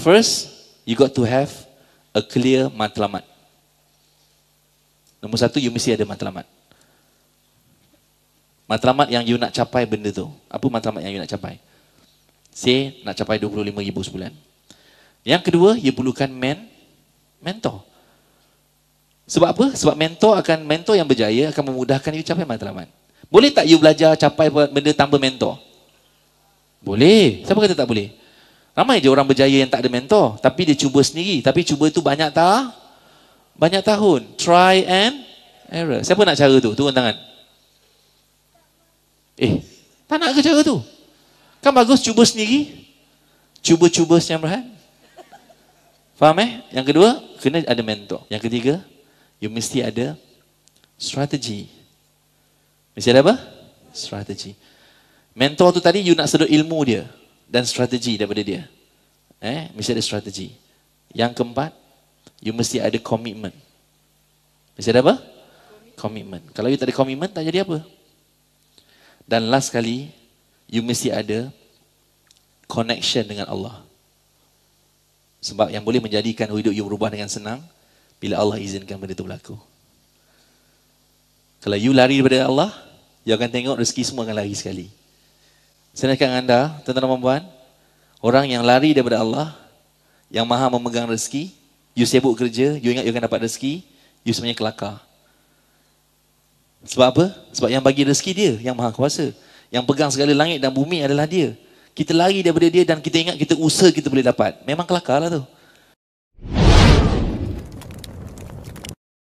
First, you got to have a clear matlamat. Nombor satu, you mesti ada matlamat. Matlamat yang you nak capai benda tu. Apa matlamat yang you nak capai? Say, nak capai 25 ribu sebulan. Yang kedua, you perlukan men, mentor. Sebab apa? Sebab mentor akan mentor yang berjaya akan memudahkan you capai matlamat. Boleh tak you belajar capai benda tanpa mentor? Boleh. Siapa kata tak boleh? Ramai je orang berjaya yang tak ada mentor. Tapi dia cuba sendiri. Tapi cuba itu banyak tak? Banyak tahun. Try and error. Siapa nak cara tu? Turun tangan. Eh, tak nak ke cara tu? Kan bagus cuba sendiri. Cuba-cuba siang berhan. Faham eh? Yang kedua, kena ada mentor. Yang ketiga, you mesti ada strategi. Mesti ada apa? Strategi. Mentor tu tadi, you nak sedut ilmu dia dan strategi daripada dia. Eh, mesti ada strategi. Yang keempat, you mesti ada komitmen. Mesti ada apa? Komitmen. Kalau you tak ada komitmen, tak jadi apa? Dan last sekali, you mesti ada connection dengan Allah. Sebab yang boleh menjadikan hidup you berubah dengan senang, bila Allah izinkan benda itu berlaku. Kalau you lari daripada Allah, you akan tengok rezeki semua akan lari sekali. Senangkan anda, tuan-tuan dan puan orang yang lari daripada Allah, yang maha memegang rezeki, you sibuk kerja, you ingat you akan dapat rezeki, you sebenarnya kelakar. Sebab apa? Sebab yang bagi rezeki dia, yang maha kuasa. Yang pegang segala langit dan bumi adalah dia. Kita lari daripada dia dan kita ingat kita usaha kita boleh dapat. Memang kelakar lah tu.